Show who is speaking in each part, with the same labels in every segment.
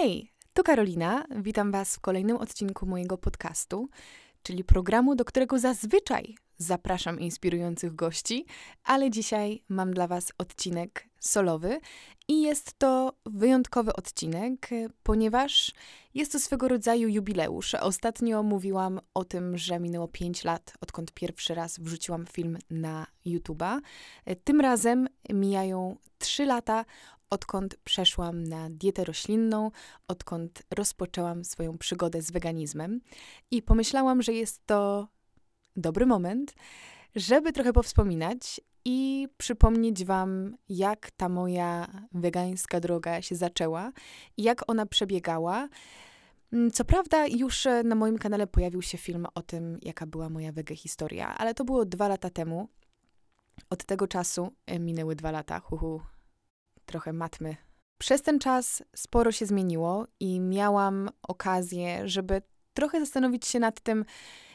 Speaker 1: Hej, to Karolina. Witam Was w kolejnym odcinku mojego podcastu, czyli programu, do którego zazwyczaj zapraszam inspirujących gości, ale dzisiaj mam dla Was odcinek solowy i jest to wyjątkowy odcinek, ponieważ jest to swego rodzaju jubileusz. Ostatnio mówiłam o tym, że minęło 5 lat, odkąd pierwszy raz wrzuciłam film na YouTube'a. Tym razem mijają 3 lata odkąd przeszłam na dietę roślinną, odkąd rozpoczęłam swoją przygodę z weganizmem i pomyślałam, że jest to dobry moment, żeby trochę powspominać i przypomnieć Wam, jak ta moja wegańska droga się zaczęła i jak ona przebiegała. Mm, co prawda, już e, na moim kanale pojawił się film o tym, jaka była moja wege historia, ale to było dwa lata temu. Od tego czasu e, minęły dwa lata, huhu, trochę matmy. Przez ten czas sporo się zmieniło i miałam okazję, żeby trochę zastanowić się nad tym,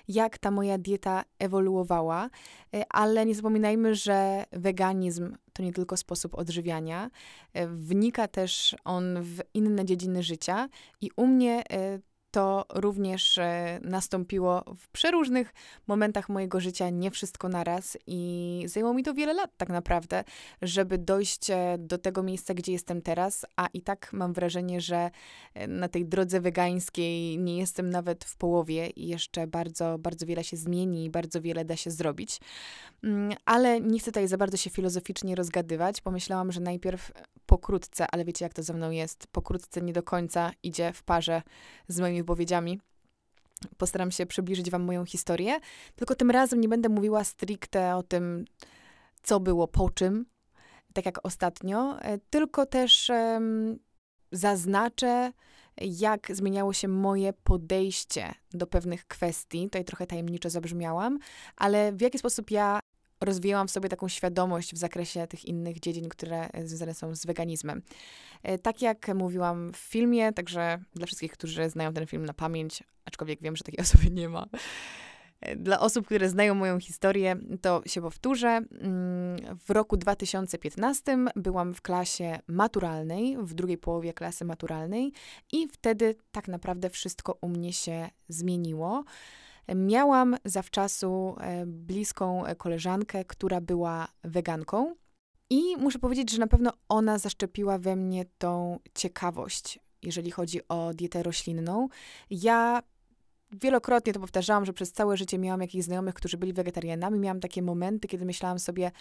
Speaker 1: jak ta moja dieta ewoluowała, e, ale nie zapominajmy, że weganizm to nie tylko sposób odżywiania, e, wnika też on w inne dziedziny życia i u mnie e, to również e, nastąpiło w przeróżnych momentach mojego życia, nie wszystko naraz i zajęło mi to wiele lat tak naprawdę, żeby dojść e, do tego miejsca, gdzie jestem teraz, a i tak mam wrażenie, że e, na tej drodze wegańskiej nie jestem nawet w połowie i jeszcze bardzo, bardzo wiele się zmieni i bardzo wiele da się zrobić. Mm, ale nie chcę tutaj za bardzo się filozoficznie rozgadywać. Pomyślałam, że najpierw pokrótce, ale wiecie jak to ze mną jest, pokrótce nie do końca idzie w parze z moimi wypowiedziami. Postaram się przybliżyć Wam moją historię, tylko tym razem nie będę mówiła stricte o tym, co było po czym, tak jak ostatnio, e, tylko też um, zaznaczę, jak zmieniało się moje podejście do pewnych kwestii. Tutaj trochę tajemniczo zabrzmiałam, ale w jaki sposób ja rozwijałam w sobie taką świadomość w zakresie tych innych dziedzin, które e, związane są z weganizmem. E, tak jak mówiłam w filmie, także dla wszystkich, którzy znają ten film na pamięć, aczkolwiek wiem, że takiej osoby nie ma. E, dla osób, które znają moją historię, to się powtórzę. Mm, w roku 2015 byłam w klasie maturalnej, w drugiej połowie klasy maturalnej, i wtedy tak naprawdę wszystko u mnie się zmieniło. Miałam zawczasu e, bliską e, koleżankę, która była weganką. I muszę powiedzieć, że na pewno ona zaszczepiła we mnie tą ciekawość, jeżeli chodzi o dietę roślinną. Ja wielokrotnie to powtarzałam, że przez całe życie miałam jakichś znajomych, którzy byli wegetarianami. Miałam takie momenty, kiedy myślałam sobie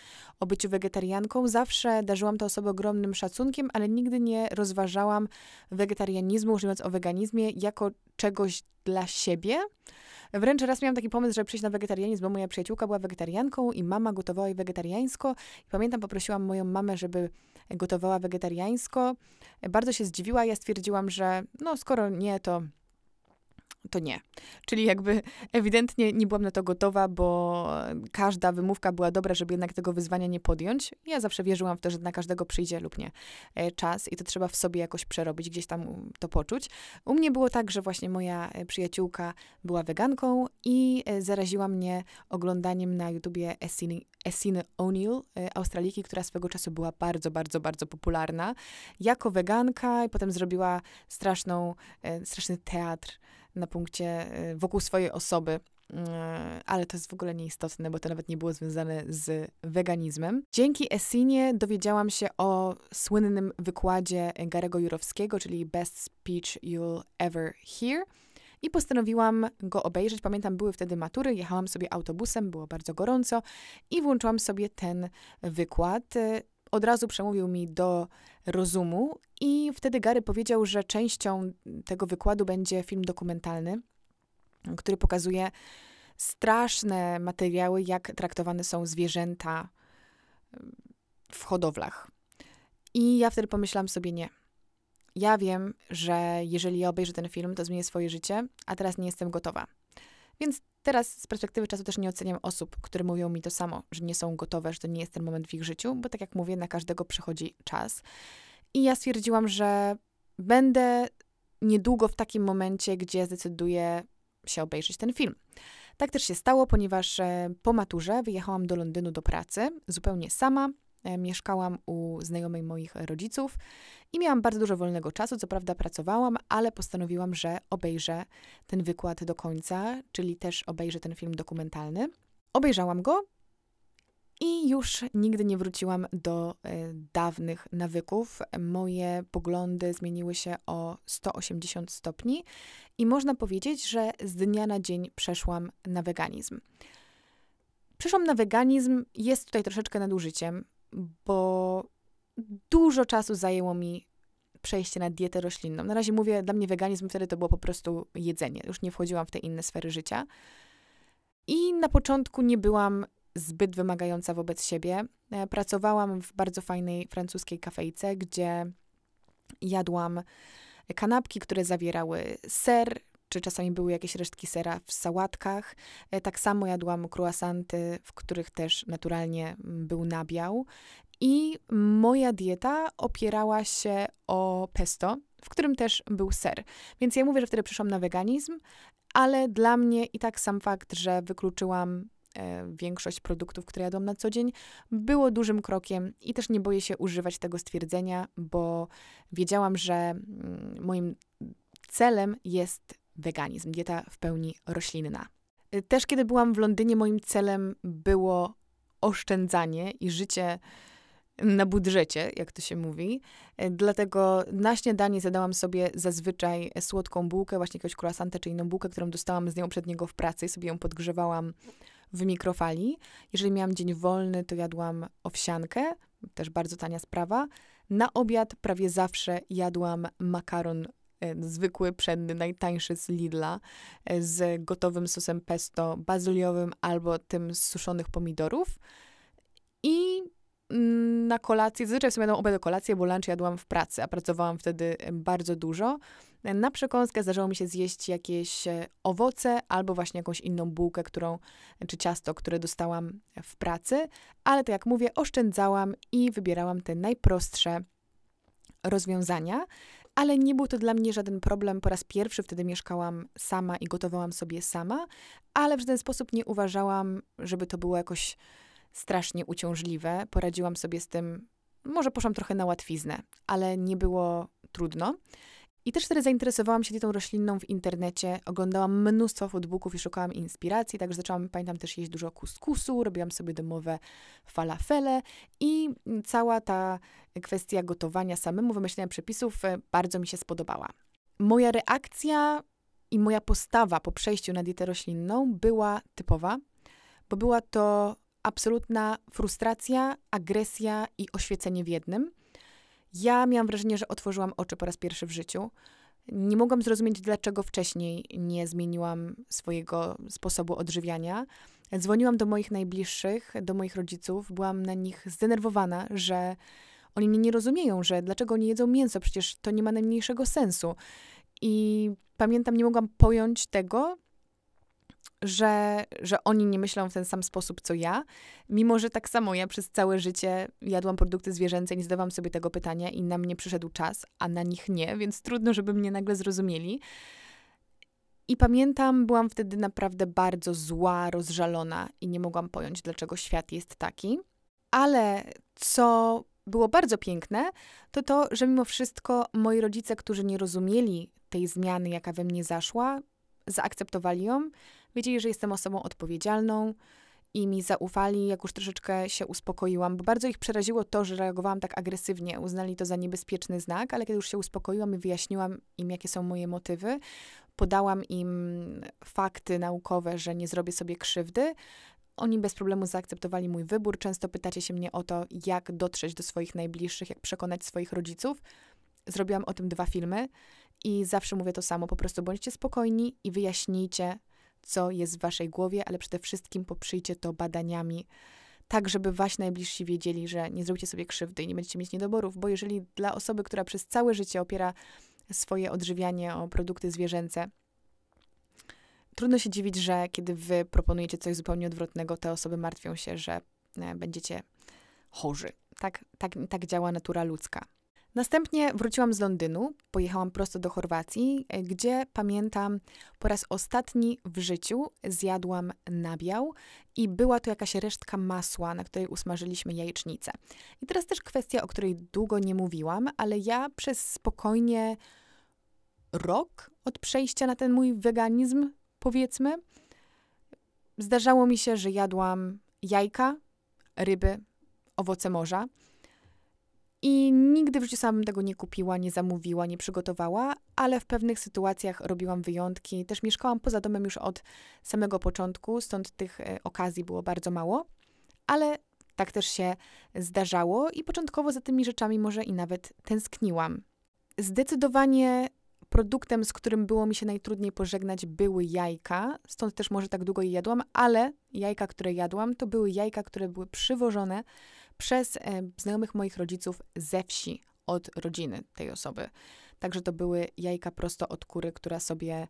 Speaker 1: o byciu wegetarianką. Zawsze darzyłam tę osobę ogromnym szacunkiem, ale nigdy nie rozważałam wegetarianizmu, mówiąc o weganizmie, jako czegoś dla siebie. Wręcz raz miałam taki pomysł, żeby przyjść na wegetarianizm, bo moja przyjaciółka była wegetarianką i mama gotowała jej wegetariańsko. I pamiętam, poprosiłam moją mamę, żeby gotowała wegetariańsko. Bardzo się zdziwiła. Ja stwierdziłam, że no skoro nie, to to nie. Czyli jakby ewidentnie nie byłam na to gotowa, bo każda wymówka była dobra, żeby jednak tego wyzwania nie podjąć. Ja zawsze wierzyłam w to, że na każdego przyjdzie lub nie e, czas i to trzeba w sobie jakoś przerobić, gdzieś tam to poczuć. U mnie było tak, że właśnie moja e, przyjaciółka była weganką i e, zaraziła mnie oglądaniem na YouTubie Essiny, Essiny O'Neill, Australijki, która swego czasu była bardzo, bardzo, bardzo popularna jako weganka i potem zrobiła straszną, straszny teatr na punkcie y, wokół swojej osoby, y, ale to jest w ogóle nieistotne, bo to nawet nie było związane z weganizmem. Dzięki Essinie dowiedziałam się o słynnym wykładzie Garego Jurowskiego, czyli Best Speech You'll Ever Hear. I postanowiłam go obejrzeć. Pamiętam, były wtedy matury, jechałam sobie autobusem, było bardzo gorąco i włączyłam sobie ten wykład y, od razu przemówił mi do rozumu i wtedy Gary powiedział, że częścią tego wykładu będzie film dokumentalny, który pokazuje straszne materiały, jak traktowane są zwierzęta w hodowlach. I ja wtedy pomyślałam sobie nie. Ja wiem, że jeżeli ja obejrzę ten film, to zmienię swoje życie, a teraz nie jestem gotowa. Więc teraz z perspektywy czasu też nie oceniam osób, które mówią mi to samo, że nie są gotowe, że to nie jest ten moment w ich życiu, bo tak jak mówię, na każdego przychodzi czas. I ja stwierdziłam, że będę niedługo w takim momencie, gdzie zdecyduję się obejrzeć ten film. Tak też się stało, ponieważ e, po maturze wyjechałam do Londynu do pracy zupełnie sama. E, mieszkałam u znajomej moich rodziców i miałam bardzo dużo wolnego czasu. Co prawda pracowałam, ale postanowiłam, że obejrzę ten wykład do końca, czyli też obejrzę ten film dokumentalny. Obejrzałam go i już nigdy nie wróciłam do e, dawnych nawyków. Moje poglądy zmieniły się o 180 stopni i można powiedzieć, że z dnia na dzień przeszłam na weganizm. Przeszłam na weganizm jest tutaj troszeczkę nadużyciem, bo dużo czasu zajęło mi przejście na dietę roślinną. Na razie mówię, dla mnie weganizm wtedy to było po prostu jedzenie. Już nie wchodziłam w te inne sfery życia. I na początku nie byłam zbyt wymagająca wobec siebie. E, pracowałam w bardzo fajnej francuskiej kafejce, gdzie jadłam kanapki, które zawierały ser, czy czasami były jakieś resztki sera w sałatkach. E, tak samo jadłam kruasanty, w których też naturalnie mm, był nabiał. I moja dieta opierała się o pesto, w którym też był ser. Więc ja mówię, że wtedy przyszłam na weganizm, ale dla mnie i tak sam fakt, że wykluczyłam E, większość produktów, które jadłam na co dzień, było dużym krokiem i też nie boję się używać tego stwierdzenia, bo wiedziałam, że mm, moim celem jest weganizm, dieta w pełni roślinna. E, też kiedy byłam w Londynie, moim celem było oszczędzanie i życie na budżecie, jak to się mówi. E, dlatego na śniadanie zadałam sobie zazwyczaj słodką bułkę, właśnie jakąś kruasantę czy inną bułkę, którą dostałam z nią przedniego w pracy. Sobie ją podgrzewałam w mikrofali. Jeżeli miałam dzień wolny, to jadłam owsiankę, też bardzo tania sprawa. Na obiad prawie zawsze jadłam makaron e, zwykły, pszenny, najtańszy z Lidla, e, z gotowym sosem pesto bazyliowym albo tym z suszonych pomidorów. I Mm, na kolację, zazwyczaj w sumie jadłam obiad kolację, bo lunch jadłam w pracy, a pracowałam wtedy bardzo dużo. Na przekąskę zdarzało mi się zjeść jakieś e, owoce albo właśnie jakąś inną bułkę, którą, czy ciasto, które dostałam w pracy, ale tak jak mówię, oszczędzałam i wybierałam te najprostsze rozwiązania ale nie był to dla mnie żaden problem. Po raz pierwszy wtedy mieszkałam sama i gotowałam sobie sama, ale w żaden sposób nie uważałam, żeby to było jakoś strasznie uciążliwe. Poradziłam sobie z tym, może poszłam trochę na łatwiznę, ale nie było trudno. I też wtedy zainteresowałam się dietą roślinną w internecie, oglądałam mnóstwo foodbooków i szukałam inspiracji, także zaczęłam, pamiętam, też jeść dużo kuskusu, robiłam sobie domowe falafele i cała ta kwestia gotowania samemu, wymyślenia przepisów e, bardzo mi się spodobała. Moja reakcja i moja postawa po przejściu na dietę roślinną była typowa, bo była to absolutna frustracja, agresja i oświecenie w jednym. Ja miałam wrażenie, że otworzyłam oczy po raz pierwszy w życiu. Nie mogłam zrozumieć, dlaczego wcześniej nie zmieniłam swojego sposobu odżywiania. Dzwoniłam do moich najbliższych, do moich rodziców, byłam na nich zdenerwowana, że oni mnie nie rozumieją, że dlaczego nie jedzą mięso, przecież to nie ma najmniejszego sensu. I pamiętam, nie mogłam pojąć tego, że, że oni nie myślą w ten sam sposób co ja, mimo że tak samo ja przez całe życie jadłam produkty zwierzęce, nie zdawałam sobie tego pytania i na mnie przyszedł czas, a na nich nie, więc trudno, żeby mnie nagle zrozumieli. I pamiętam, byłam wtedy naprawdę bardzo zła, rozżalona i nie mogłam pojąć, dlaczego świat jest taki. Ale co było bardzo piękne, to to, że mimo wszystko moi rodzice, którzy nie rozumieli tej zmiany, jaka we mnie zaszła, zaakceptowali ją, Wiedzieli, że jestem osobą odpowiedzialną i mi zaufali, jak już troszeczkę się uspokoiłam, bo bardzo ich przeraziło to, że reagowałam tak agresywnie. Uznali to za niebezpieczny znak, ale kiedy już się uspokoiłam i wyjaśniłam im, jakie są moje motywy, podałam im fakty naukowe, że nie zrobię sobie krzywdy, oni bez problemu zaakceptowali mój wybór. Często pytacie się mnie o to, jak dotrzeć do swoich najbliższych, jak przekonać swoich rodziców. Zrobiłam o tym dwa filmy i zawsze mówię to samo: po prostu bądźcie spokojni i wyjaśnijcie, co jest w waszej głowie, ale przede wszystkim poprzyjcie to badaniami, tak żeby wasi najbliżsi wiedzieli, że nie zrobicie sobie krzywdy i nie będziecie mieć niedoborów, bo jeżeli dla osoby, która przez całe życie opiera swoje odżywianie o produkty zwierzęce, trudno się dziwić, że kiedy wy proponujecie coś zupełnie odwrotnego, te osoby martwią się, że e, będziecie chorzy. Tak, tak, tak działa natura ludzka. Następnie wróciłam z Londynu, pojechałam prosto do Chorwacji, e, gdzie pamiętam po raz ostatni w życiu zjadłam nabiał i była to jakaś resztka masła, na której usmażyliśmy jajecznicę. I teraz też kwestia, o której długo nie mówiłam, ale ja przez spokojnie rok od przejścia na ten mój weganizm, powiedzmy, zdarzało mi się, że jadłam jajka, ryby, owoce morza i nigdy w życiu sama bym tego nie kupiła, nie zamówiła, nie przygotowała, ale w pewnych sytuacjach robiłam wyjątki. Też mieszkałam poza domem już od samego początku, stąd tych e, okazji było bardzo mało, ale tak też się zdarzało i początkowo za tymi rzeczami może i nawet tęskniłam. Zdecydowanie produktem, z którym było mi się najtrudniej pożegnać, były jajka, stąd też może tak długo je jadłam, ale jajka, które jadłam, to były jajka, które były przywożone przez e, znajomych moich rodziców ze wsi, od rodziny tej osoby. Także to były jajka prosto od kury, która sobie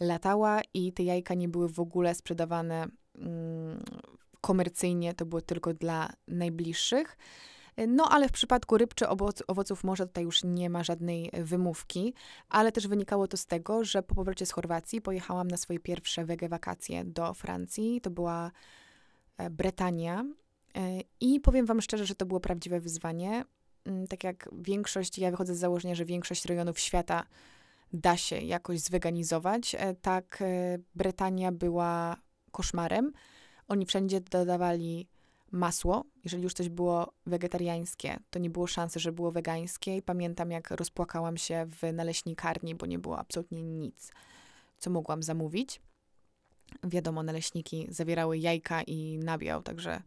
Speaker 1: latała i te jajka nie były w ogóle sprzedawane mm, komercyjnie, to było tylko dla najbliższych. No, ale w przypadku ryb czy owoc, owoców morza tutaj już nie ma żadnej wymówki, ale też wynikało to z tego, że po powrocie z Chorwacji pojechałam na swoje pierwsze wege wakacje do Francji. To była e, Bretania, E, I powiem Wam szczerze, że to było prawdziwe wyzwanie. Mm, tak jak większość, ja wychodzę z założenia, że większość rejonów świata da się jakoś zweganizować, e, tak e, Brytania była koszmarem. Oni wszędzie dodawali masło. Jeżeli już coś było wegetariańskie, to nie było szansy, że było wegańskie. I pamiętam, jak rozpłakałam się w naleśnikarni, bo nie było absolutnie nic, co mogłam zamówić. Wiadomo, naleśniki zawierały jajka i nabiał, także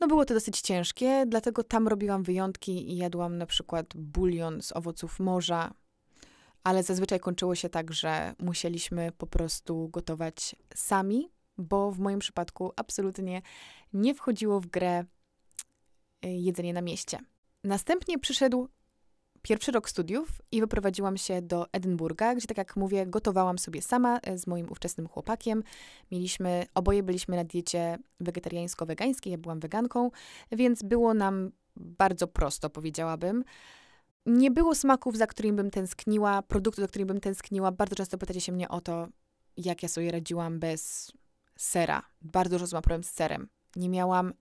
Speaker 1: no było to dosyć ciężkie, dlatego tam robiłam wyjątki i jadłam na przykład bulion z owoców morza, ale zazwyczaj kończyło się tak, że musieliśmy po prostu gotować sami, bo w moim przypadku absolutnie nie wchodziło w grę y, jedzenie na mieście. Następnie przyszedł pierwszy rok studiów i wyprowadziłam się do Edynburga, gdzie, tak jak mówię, gotowałam sobie sama e, z moim ówczesnym chłopakiem. Mieliśmy, oboje byliśmy na diecie wegetariańsko-wegańskiej, ja byłam weganką, więc było nam bardzo prosto, powiedziałabym. Nie było smaków, za którymi bym tęskniła, produktów, za którymi bym tęskniła. Bardzo często pytacie się mnie o to, jak ja sobie radziłam bez sera. Bardzo dużo problem z serem. Nie miałam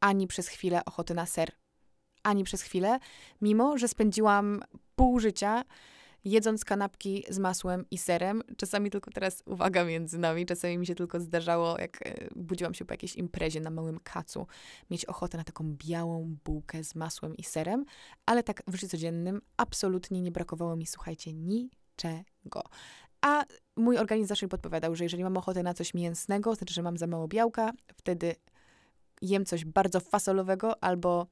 Speaker 1: ani przez chwilę ochoty na ser ani przez chwilę, mimo że spędziłam pół życia jedząc kanapki z masłem i serem. Czasami tylko teraz uwaga między nami, czasami mi się tylko zdarzało, jak e, budziłam się po jakiejś imprezie na małym kacu, mieć ochotę na taką białą bułkę z masłem i serem, ale tak w życiu codziennym absolutnie nie brakowało mi, słuchajcie, niczego. A mój organizm zawsze mi podpowiadał, że jeżeli mam ochotę na coś mięsnego, znaczy, że mam za mało białka, wtedy jem coś bardzo fasolowego albo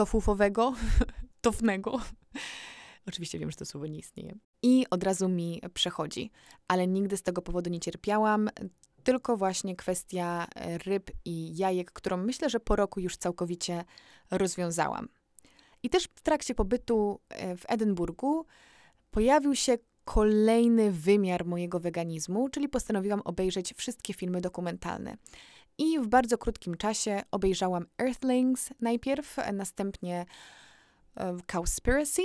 Speaker 1: tofufowego, tofnego. Oczywiście wiem, że to słowo nie istnieje. I od razu mi przechodzi, ale nigdy z tego powodu nie cierpiałam. Tylko właśnie kwestia e, ryb i jajek, którą myślę, że po roku już całkowicie rozwiązałam. I też w trakcie pobytu e, w Edynburgu pojawił się kolejny wymiar mojego weganizmu, czyli postanowiłam obejrzeć wszystkie filmy dokumentalne. I w bardzo krótkim czasie obejrzałam Earthlings najpierw, następnie e, Cowspiracy,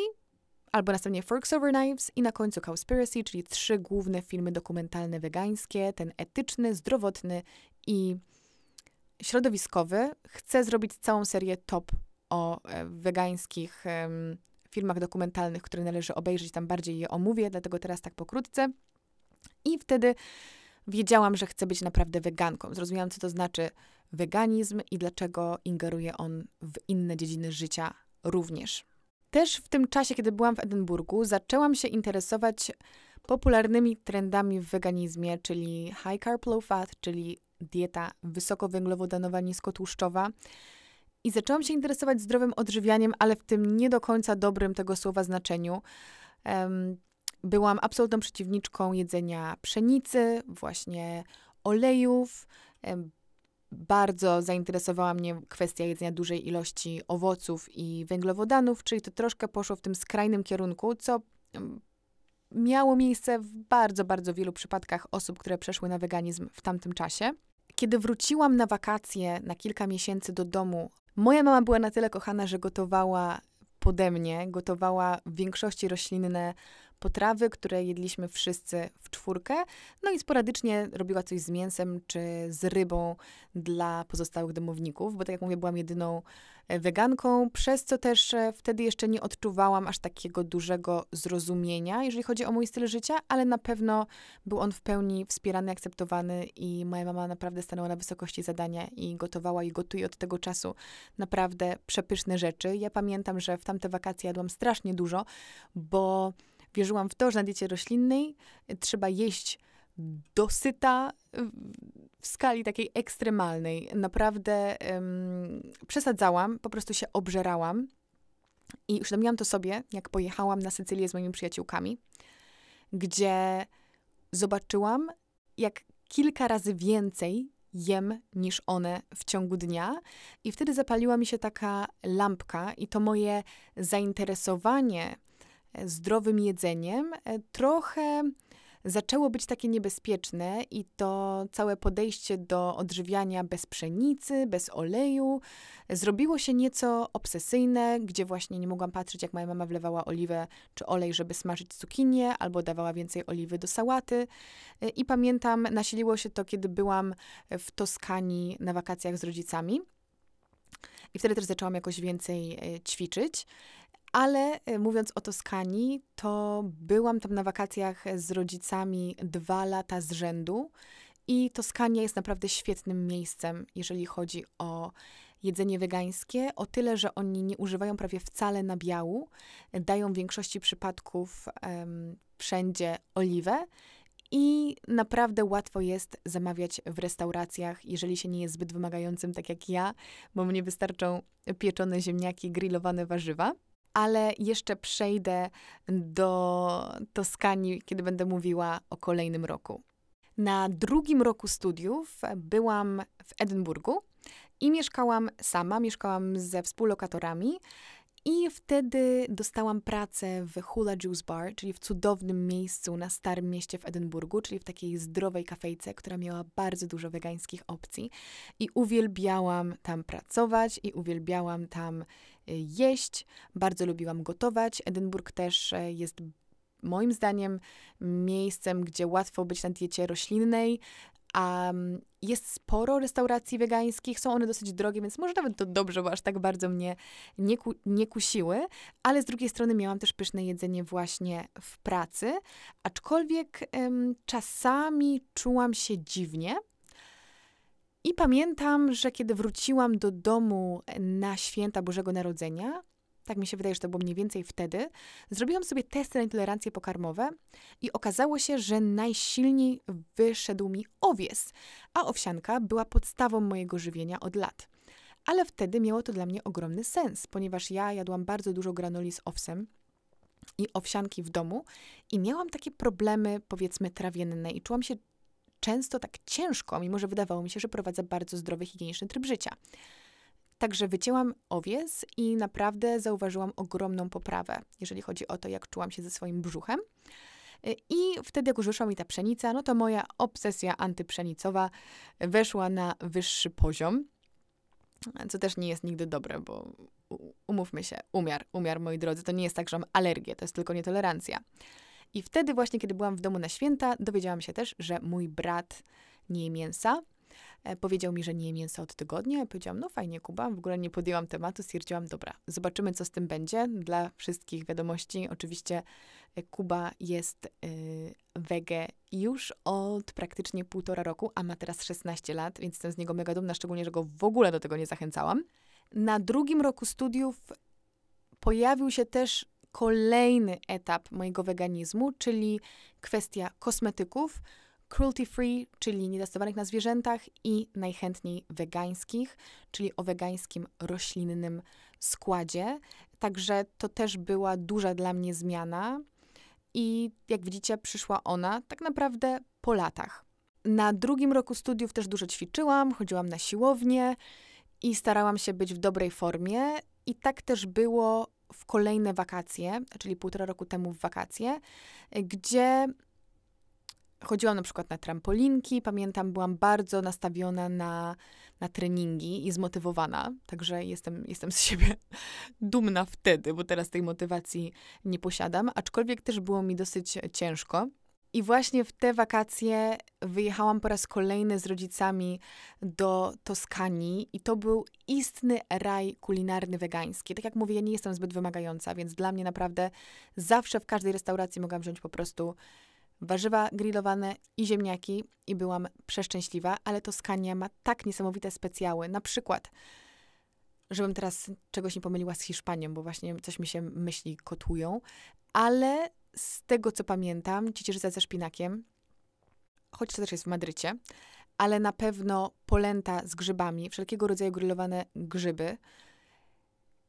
Speaker 1: albo następnie Forks Over Knives i na końcu Cowspiracy, czyli trzy główne filmy dokumentalne wegańskie, ten etyczny, zdrowotny i środowiskowy. Chcę zrobić całą serię top o e, wegańskich filmach dokumentalnych, które należy obejrzeć, tam bardziej je omówię, dlatego teraz tak pokrótce. I wtedy wiedziałam, że chcę być naprawdę weganką. Zrozumiałam, co to znaczy weganizm i dlaczego ingeruje on w inne dziedziny życia również. Też w tym czasie, kiedy byłam w Edynburgu, zaczęłam się interesować popularnymi trendami w weganizmie, czyli high carb low fat, czyli dieta wysokowęglowodanowa, niskotłuszczowa. I zaczęłam się interesować zdrowym odżywianiem, ale w tym nie do końca dobrym tego słowa znaczeniu byłam absolutną przeciwniczką jedzenia pszenicy, właśnie olejów. Bardzo zainteresowała mnie kwestia jedzenia dużej ilości owoców i węglowodanów, czyli to troszkę poszło w tym skrajnym kierunku, co miało miejsce w bardzo, bardzo wielu przypadkach osób, które przeszły na weganizm w tamtym czasie. Kiedy wróciłam na wakacje na kilka miesięcy do domu, moja mama była na tyle kochana, że gotowała pode mnie, gotowała w większości roślinne potrawy, które jedliśmy wszyscy w czwórkę. No i sporadycznie robiła coś z mięsem czy z rybą dla pozostałych domowników, bo tak jak mówię, byłam jedyną e, weganką, przez co też e, wtedy jeszcze nie odczuwałam aż takiego dużego zrozumienia, jeżeli chodzi o mój styl życia, ale na pewno był on w pełni wspierany, akceptowany i moja mama naprawdę stanęła na wysokości zadania i gotowała i gotuje od tego czasu naprawdę przepyszne rzeczy. Ja pamiętam, że w tamte wakacje jadłam strasznie dużo, bo Wierzyłam w to, że na diecie roślinnej e, trzeba jeść dosyta e, w skali takiej ekstremalnej. Naprawdę um, przesadzałam, po prostu się obżerałam. I uświadomiłam to sobie, jak pojechałam na Sycylię z moimi przyjaciółkami, gdzie zobaczyłam, jak kilka razy więcej jem niż one w ciągu dnia. I wtedy zapaliła mi się taka lampka, i to moje zainteresowanie E, zdrowym jedzeniem e, trochę zaczęło być takie niebezpieczne i to całe podejście do odżywiania bez pszenicy, bez oleju e, zrobiło się nieco obsesyjne, gdzie właśnie nie mogłam patrzeć, jak moja mama wlewała oliwę czy olej, żeby smażyć cukinię, albo dawała więcej oliwy do sałaty. I pamiętam, nasiliło się to, kiedy byłam w Toskanii na wakacjach z rodzicami. I wtedy też zaczęłam jakoś więcej ćwiczyć. Ale y, mówiąc o Toskanii, to byłam tam na wakacjach z rodzicami dwa lata z rzędu i Toskania jest naprawdę świetnym miejscem, jeżeli chodzi o jedzenie wegańskie, o tyle, że oni nie używają prawie wcale nabiału, dają w większości przypadków um, wszędzie oliwę i naprawdę łatwo jest zamawiać w restauracjach, jeżeli się nie jest zbyt wymagającym, tak jak ja, bo mnie wystarczą pieczone ziemniaki, grillowane warzywa ale jeszcze przejdę do Toskanii, kiedy będę mówiła o kolejnym roku. Na drugim roku studiów byłam w Edynburgu i mieszkałam sama, mieszkałam ze współlokatorami. I wtedy dostałam pracę w Hula Juice Bar, czyli w cudownym miejscu na Starym Mieście w Edynburgu, czyli w takiej zdrowej kafejce, która miała bardzo dużo wegańskich opcji. I uwielbiałam tam pracować i uwielbiałam tam jeść, bardzo lubiłam gotować. Edynburg też e, jest moim zdaniem miejscem, gdzie łatwo być na diecie roślinnej. A jest sporo restauracji wegańskich, są one dosyć drogie, więc może nawet to dobrze, bo aż tak bardzo mnie nie, ku, nie kusiły. Ale z drugiej strony miałam też pyszne jedzenie właśnie w pracy, aczkolwiek czasami czułam się dziwnie, i pamiętam, że kiedy wróciłam do domu na święta Bożego Narodzenia, tak mi się wydaje, że to było mniej więcej wtedy, zrobiłam sobie testy na intolerancje pokarmowe i okazało się, że najsilniej wyszedł mi owies, a owsianka była podstawą mojego żywienia od lat. Ale wtedy miało to dla mnie ogromny sens, ponieważ ja jadłam bardzo dużo granoli z owsem i owsianki w domu i miałam takie problemy, powiedzmy, trawienne i czułam się często tak ciężko, mimo że wydawało mi się, że prowadzę bardzo zdrowy, higieniczny tryb życia. Także wycięłam owies i naprawdę zauważyłam ogromną poprawę, jeżeli chodzi o to, jak czułam się ze swoim brzuchem. Y, I wtedy, jak już wyszła mi ta pszenica, no to moja obsesja antypszenicowa weszła na wyższy poziom, co też nie jest nigdy dobre, bo umówmy się, umiar, umiar, moi drodzy, to nie jest tak, że mam alergię, to jest tylko nietolerancja. I wtedy właśnie, kiedy byłam w domu na święta, dowiedziałam się też, że mój brat nie je mięsa. E, powiedział mi, że nie je mięsa od tygodnia. Ja powiedziałam, no fajnie, Kuba, w ogóle nie podjęłam tematu, stwierdziłam, dobra, zobaczymy, co z tym będzie. Dla wszystkich wiadomości, oczywiście e, Kuba jest y, wege już od praktycznie półtora roku, a ma teraz 16 lat, więc jestem z niego mega dumna, szczególnie, że go w ogóle do tego nie zachęcałam. Na drugim roku studiów pojawił się też kolejny etap mojego weganizmu, czyli kwestia kosmetyków, cruelty free, czyli nietestowanych na zwierzętach i najchętniej wegańskich, czyli o wegańskim roślinnym składzie. Także to też była duża dla mnie zmiana i jak widzicie, przyszła ona tak naprawdę po latach. Na drugim roku studiów też dużo ćwiczyłam, chodziłam na siłownię i starałam się być w dobrej formie. I tak też było w kolejne wakacje, czyli półtora roku temu w wakacje, gdzie chodziłam na przykład na trampolinki, pamiętam, byłam bardzo nastawiona na, na treningi i zmotywowana, także jestem, jestem z siebie dumna wtedy, bo teraz tej motywacji nie posiadam, aczkolwiek też było mi dosyć ciężko. I właśnie w te wakacje wyjechałam po raz kolejny z rodzicami do Toskanii i to był istny raj kulinarny wegański. Tak jak mówię, ja nie jestem zbyt wymagająca, więc dla mnie naprawdę zawsze w każdej restauracji mogłam wziąć po prostu warzywa grillowane i ziemniaki i byłam przeszczęśliwa, ale Toskania ma tak niesamowite specjały. Na przykład, żebym teraz czegoś nie pomyliła z Hiszpanią, bo właśnie coś mi się myśli kotują, ale z tego co pamiętam, ciecierzyca ze szpinakiem, choć to też jest w Madrycie, ale na pewno polenta z grzybami, wszelkiego rodzaju grillowane grzyby,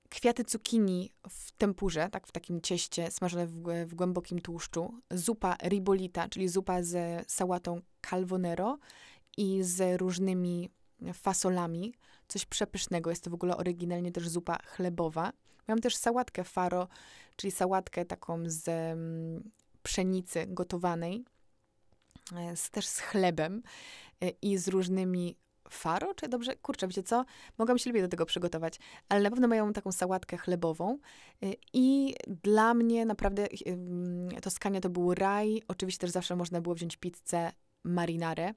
Speaker 1: kwiaty cukinii w tempurze, tak w takim cieście smażone w, w głębokim tłuszczu, zupa ribolita, czyli zupa z sałatą calvonero i z różnymi fasolami, coś przepysznego. Jest to w ogóle oryginalnie też zupa chlebowa. Miałam też sałatkę faro, czyli sałatkę taką z um, pszenicy gotowanej, e, z, też z chlebem e, i z różnymi faro, czy dobrze? Kurczę, wiecie co? Mogłam się lepiej do tego przygotować, ale na pewno mają taką sałatkę chlebową e, i dla mnie naprawdę mm, Toskania to był raj. Oczywiście też zawsze można było wziąć pizzę marinare,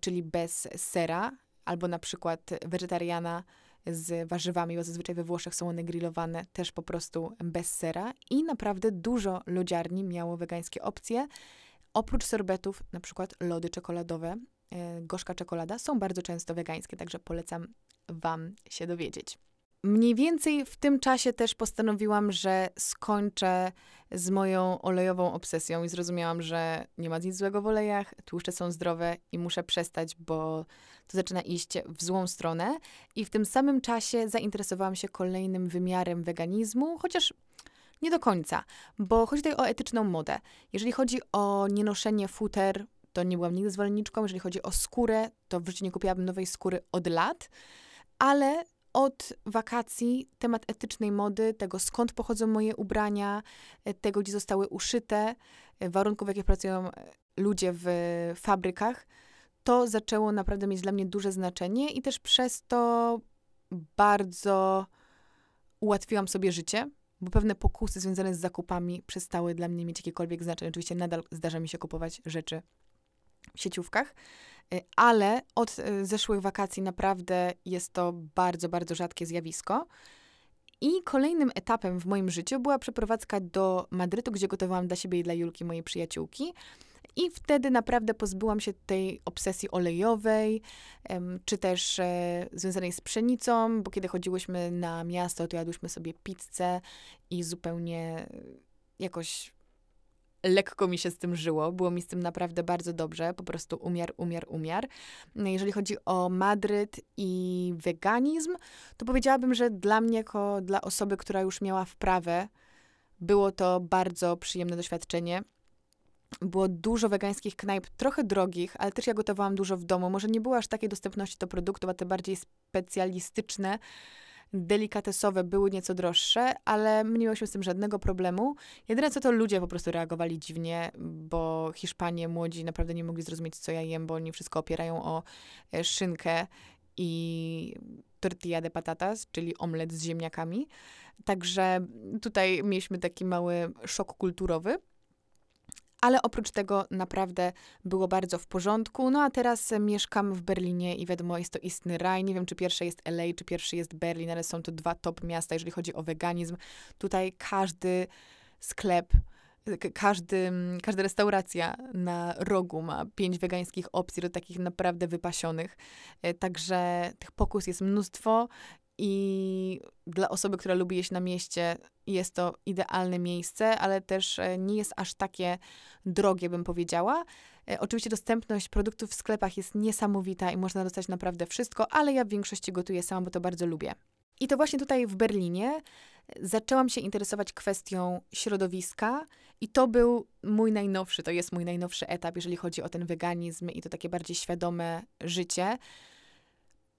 Speaker 1: czyli bez sera, albo na przykład wegetariana z warzywami, bo zazwyczaj we Włoszech są one grillowane też po prostu bez sera i naprawdę dużo lodziarni miało wegańskie opcje. Oprócz sorbetów, na przykład lody czekoladowe, e, gorzka czekolada są bardzo często wegańskie, także polecam Wam się dowiedzieć. Mniej więcej w tym czasie też postanowiłam, że skończę z moją olejową obsesją i zrozumiałam, że nie ma nic złego w olejach, tłuszcze są zdrowe i muszę przestać, bo to zaczyna iść w złą stronę. I w tym samym czasie zainteresowałam się kolejnym wymiarem weganizmu, chociaż nie do końca, bo chodzi tutaj o etyczną modę. Jeżeli chodzi o nienoszenie futer, to nie byłam nigdy zwolenniczką. Jeżeli chodzi o skórę, to w życiu nie kupiłabym nowej skóry od lat, ale od wakacji temat etycznej mody, tego skąd pochodzą moje ubrania, e, tego gdzie zostały uszyte, e, warunków, w jakich pracują e, ludzie w fabrykach, to zaczęło naprawdę mieć dla mnie duże znaczenie i też przez to bardzo ułatwiłam sobie życie, bo pewne pokusy związane z zakupami przestały dla mnie mieć jakiekolwiek znaczenie. Oczywiście nadal zdarza mi się kupować rzeczy w sieciówkach Y, ale od y, zeszłych wakacji naprawdę jest to bardzo, bardzo rzadkie zjawisko. I kolejnym etapem w moim życiu była przeprowadzka do Madrytu, gdzie gotowałam dla siebie i dla Julki, mojej przyjaciółki. I wtedy naprawdę pozbyłam się tej obsesji olejowej, czy też e, związanej z pszenicą, bo kiedy chodziłyśmy na miasto, to jadłyśmy sobie pizzę i zupełnie e, jakoś lekko mi się z tym żyło, było mi z tym naprawdę bardzo dobrze, po prostu umiar, umiar, umiar. Jeżeli chodzi o Madryt i weganizm, to powiedziałabym, że dla mnie, jako dla osoby, która już miała wprawę, było to bardzo przyjemne doświadczenie. Było dużo wegańskich knajp, trochę drogich, ale też ja gotowałam dużo w domu. Może nie było aż takiej dostępności do produktów, a te bardziej specjalistyczne delikatesowe były nieco droższe, ale nie miało się z tym żadnego problemu. Jedyne co to ludzie po prostu reagowali dziwnie, bo Hiszpanie młodzi naprawdę nie mogli zrozumieć, co ja jem, bo oni wszystko opierają o e, szynkę i tortilla de patatas, czyli omlet z ziemniakami. Także tutaj mieliśmy taki mały szok kulturowy ale oprócz tego naprawdę było bardzo w porządku. No a teraz e, mieszkam w Berlinie i wiadomo, jest to istny raj. Nie wiem, czy pierwsze jest LA, czy pierwszy jest Berlin, ale są to dwa top miasta, jeżeli chodzi o weganizm. Tutaj każdy sklep, e, każdy, każda restauracja na rogu ma pięć wegańskich opcji do takich naprawdę wypasionych. E, także tych pokus jest mnóstwo i dla osoby, która lubi jeść na mieście, jest to idealne miejsce, ale też e, nie jest aż takie drogie, bym powiedziała. E, oczywiście dostępność produktów w sklepach jest niesamowita i można dostać naprawdę wszystko, ale ja w większości gotuję sama, bo to bardzo lubię. I to właśnie tutaj w Berlinie e, zaczęłam się interesować kwestią środowiska, i to był mój najnowszy, to jest mój najnowszy etap, jeżeli chodzi o ten weganizm i to takie bardziej świadome życie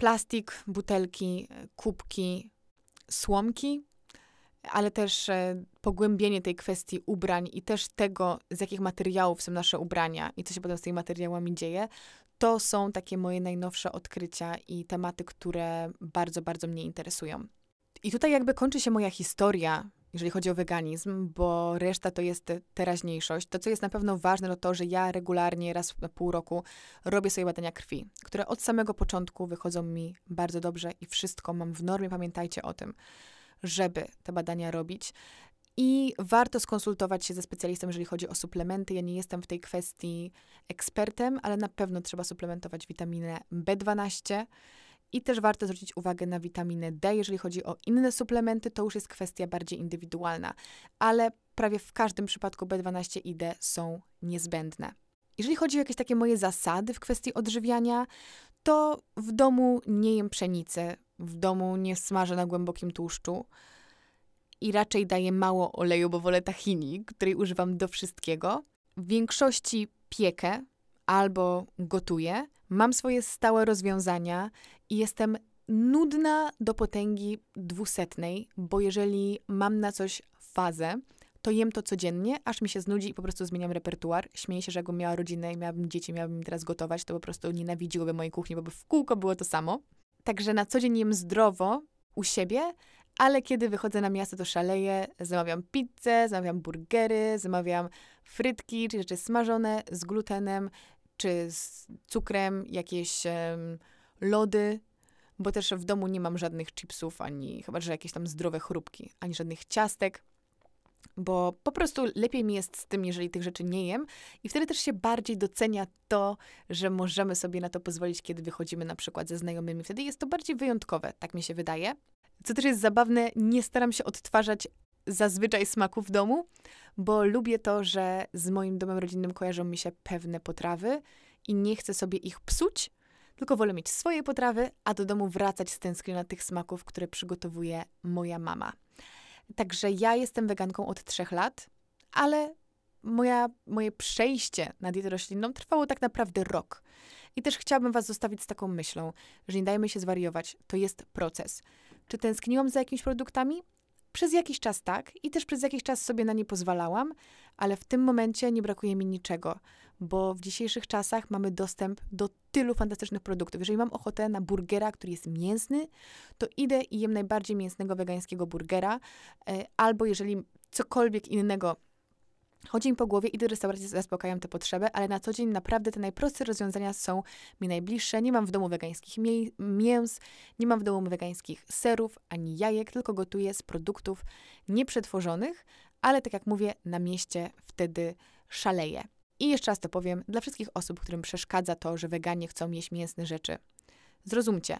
Speaker 1: plastik, butelki, kubki, słomki, ale też e, pogłębienie tej kwestii ubrań i też tego, z jakich materiałów są nasze ubrania i co się potem z tymi materiałami dzieje, to są takie moje najnowsze odkrycia i tematy, które bardzo, bardzo mnie interesują. I tutaj jakby kończy się moja historia jeżeli chodzi o weganizm, bo reszta to jest teraźniejszość. To, co jest na pewno ważne, to to, że ja regularnie raz na pół roku robię sobie badania krwi, które od samego początku wychodzą mi bardzo dobrze i wszystko mam w normie. Pamiętajcie o tym, żeby te badania robić. I warto skonsultować się ze specjalistą, jeżeli chodzi o suplementy. Ja nie jestem w tej kwestii ekspertem, ale na pewno trzeba suplementować witaminę B12 i też warto zwrócić uwagę na witaminę D. Jeżeli chodzi o inne suplementy, to już jest kwestia bardziej indywidualna, ale prawie w każdym przypadku B12 i D są niezbędne. Jeżeli chodzi o jakieś takie moje zasady w kwestii odżywiania, to w domu nie jem pszenicy, w domu nie smażę na głębokim tłuszczu i raczej daję mało oleju, bo wolę tahini, której używam do wszystkiego. W większości piekę albo gotuję, Mam swoje stałe rozwiązania i jestem nudna do potęgi dwusetnej, bo jeżeli mam na coś fazę, to jem to codziennie, aż mi się znudzi i po prostu zmieniam repertuar. Śmieję się, że jakbym miała rodzinę i miałabym dzieci, miałabym teraz gotować, to po prostu nienawidziłoby mojej kuchni, bo by w kółko było to samo. Także na co dzień jem zdrowo u siebie, ale kiedy wychodzę na miasto, to szaleję, zamawiam pizzę, zamawiam burgery, zamawiam frytki, czy rzeczy smażone z glutenem, czy z cukrem, jakieś um, lody, bo też w domu nie mam żadnych chipsów, ani chyba, że jakieś tam zdrowe chrupki, ani żadnych ciastek, bo po prostu lepiej mi jest z tym, jeżeli tych rzeczy nie jem i wtedy też się bardziej docenia to, że możemy sobie na to pozwolić, kiedy wychodzimy na przykład ze znajomymi. Wtedy jest to bardziej wyjątkowe, tak mi się wydaje. Co też jest zabawne, nie staram się odtwarzać zazwyczaj smaku w domu, bo lubię to, że z moim domem rodzinnym kojarzą mi się pewne potrawy i nie chcę sobie ich psuć, tylko wolę mieć swoje potrawy, a do domu wracać z tęsknienia tych smaków, które przygotowuje moja mama. Także ja jestem weganką od trzech lat, ale moja, moje przejście na dietę roślinną trwało tak naprawdę rok. I też chciałabym Was zostawić z taką myślą, że nie dajmy się zwariować, to jest proces. Czy tęskniłam za jakimiś produktami? Przez jakiś czas tak i też przez jakiś czas sobie na nie pozwalałam, ale w tym momencie nie brakuje mi niczego, bo w dzisiejszych czasach mamy dostęp do tylu fantastycznych produktów. Jeżeli mam ochotę na burgera, który jest mięsny, to idę i jem najbardziej mięsnego wegańskiego burgera, e, albo jeżeli cokolwiek innego Chodzi mi po głowie i do restauracji zaspokajają tę potrzebę, ale na co dzień naprawdę te najprostsze rozwiązania są mi najbliższe. Nie mam w domu wegańskich mięs, nie mam w domu wegańskich serów ani jajek, tylko gotuję z produktów nieprzetworzonych, ale tak jak mówię, na mieście wtedy szaleję. I jeszcze raz to powiem dla wszystkich osób, którym przeszkadza to, że weganie chcą jeść mięsne rzeczy. Zrozumcie,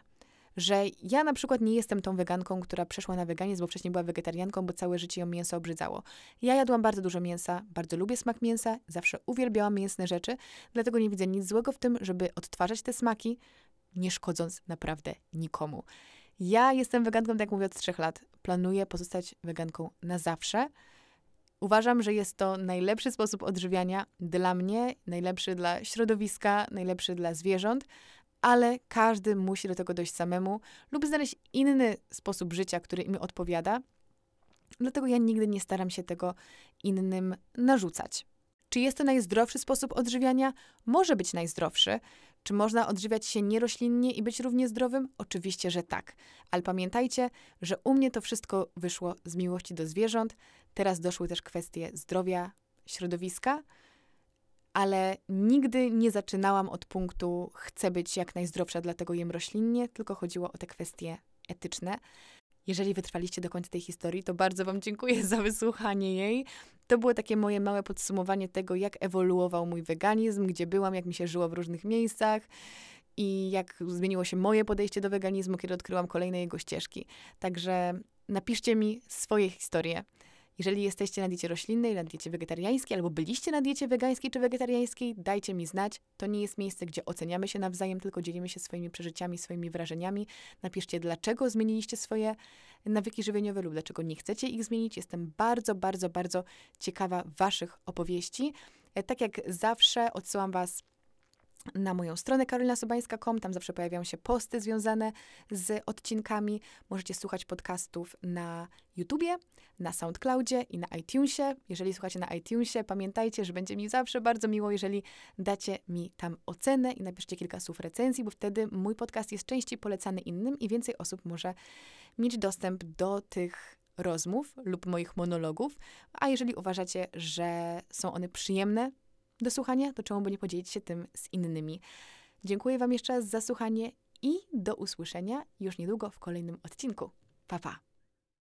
Speaker 1: że ja na przykład nie jestem tą weganką, która przeszła na weganizm, bo wcześniej była wegetarianką, bo całe życie ją mięso obrzydzało. Ja jadłam bardzo dużo mięsa, bardzo lubię smak mięsa, zawsze uwielbiałam mięsne rzeczy, dlatego nie widzę nic złego w tym, żeby odtwarzać te smaki, nie szkodząc naprawdę nikomu. Ja jestem weganką, tak jak mówię, od trzech lat. Planuję pozostać weganką na zawsze. Uważam, że jest to najlepszy sposób odżywiania dla mnie, najlepszy dla środowiska, najlepszy dla zwierząt, ale każdy musi do tego dojść samemu lub znaleźć inny sposób życia, który im odpowiada. Dlatego ja nigdy nie staram się tego innym narzucać. Czy jest to najzdrowszy sposób odżywiania? Może być najzdrowszy. Czy można odżywiać się nieroślinnie i być równie zdrowym? Oczywiście, że tak. Ale pamiętajcie, że u mnie to wszystko wyszło z miłości do zwierząt. Teraz doszły też kwestie zdrowia środowiska, ale nigdy nie zaczynałam od punktu chcę być jak najzdrowsza, dlatego jem roślinnie, tylko chodziło o te kwestie etyczne. Jeżeli wytrwaliście do końca tej historii, to bardzo Wam dziękuję za wysłuchanie jej. To było takie moje małe podsumowanie tego, jak ewoluował mój weganizm, gdzie byłam, jak mi się żyło w różnych miejscach i jak zmieniło się moje podejście do weganizmu, kiedy odkryłam kolejne jego ścieżki. Także napiszcie mi swoje historie. Jeżeli jesteście na diecie roślinnej, na diecie wegetariańskiej albo byliście na diecie wegańskiej czy wegetariańskiej, dajcie mi znać. To nie jest miejsce, gdzie oceniamy się nawzajem, tylko dzielimy się swoimi przeżyciami, swoimi wrażeniami. Napiszcie, dlaczego zmieniliście swoje nawyki żywieniowe lub dlaczego nie chcecie ich zmienić. Jestem bardzo, bardzo, bardzo ciekawa Waszych opowieści. E, tak jak zawsze, odsyłam Was na moją stronę karolinasobańska.com. Tam zawsze pojawiają się posty związane z odcinkami. Możecie słuchać podcastów na YouTubie, na SoundCloudzie i na iTunesie. Jeżeli słuchacie na iTunesie, pamiętajcie, że będzie mi zawsze bardzo miło, jeżeli dacie mi tam ocenę i napiszcie kilka słów recenzji, bo wtedy mój podcast jest częściej polecany innym i więcej osób może mieć dostęp do tych rozmów lub moich monologów. A jeżeli uważacie, że są one przyjemne, do słuchania, to czemu by nie podzielić się tym z innymi. Dziękuję Wam jeszcze raz za słuchanie i do usłyszenia już niedługo w kolejnym odcinku. Pa, pa!